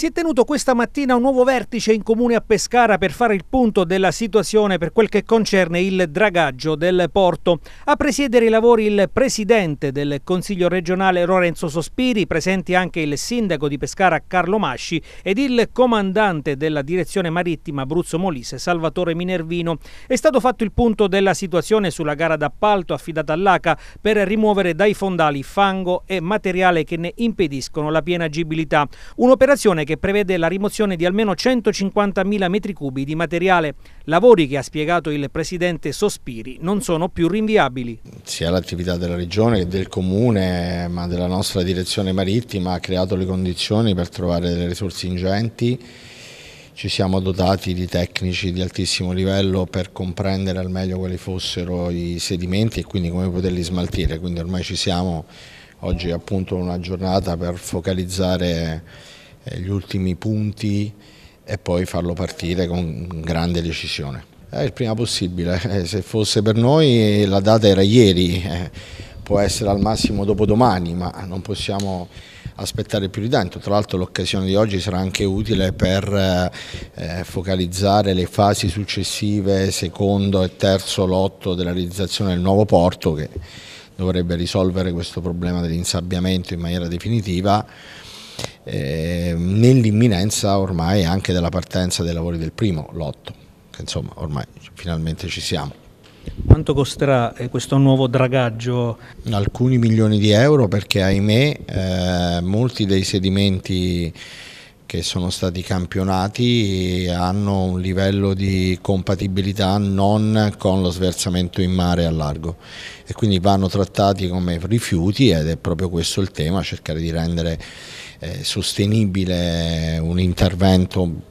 Si è tenuto questa mattina un nuovo vertice in comune a Pescara per fare il punto della situazione per quel che concerne il dragaggio del porto. A presiedere i lavori il presidente del Consiglio regionale Lorenzo Sospiri, presenti anche il sindaco di Pescara Carlo Masci ed il comandante della direzione marittima Abruzzo Molise Salvatore Minervino. È stato fatto il punto della situazione sulla gara d'appalto affidata all'ACA per rimuovere dai fondali fango e materiale che ne impediscono la piena agibilità. Un'operazione che che prevede la rimozione di almeno 150.000 metri cubi di materiale, lavori che, ha spiegato il presidente Sospiri, non sono più rinviabili. Sia l'attività della regione che del comune, ma della nostra direzione marittima ha creato le condizioni per trovare delle risorse ingenti ci siamo dotati di tecnici di altissimo livello per comprendere al meglio quali fossero i sedimenti e quindi come poterli smaltire, quindi ormai ci siamo, oggi è appunto una giornata per focalizzare eh, gli ultimi punti e poi farlo partire con grande decisione. Eh, il prima possibile, eh, se fosse per noi eh, la data era ieri, eh, può essere al massimo dopodomani, ma non possiamo aspettare più di tanto. Tra l'altro l'occasione di oggi sarà anche utile per eh, eh focalizzare le fasi successive, secondo e terzo lotto della realizzazione del nuovo porto che dovrebbe risolvere questo problema dell'insabbiamento in maniera definitiva eh, nell'imminenza ormai anche della partenza dei lavori del primo lotto, insomma ormai finalmente ci siamo. Quanto costerà eh, questo nuovo dragaggio? Alcuni milioni di euro perché ahimè eh, molti dei sedimenti che sono stati campionati hanno un livello di compatibilità non con lo sversamento in mare a largo e quindi vanno trattati come rifiuti ed è proprio questo il tema, cercare di rendere eh, sostenibile un intervento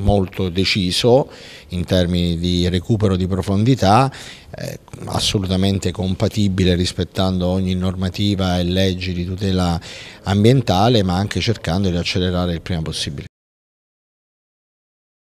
molto deciso in termini di recupero di profondità, eh, assolutamente compatibile rispettando ogni normativa e leggi di tutela ambientale, ma anche cercando di accelerare il prima possibile.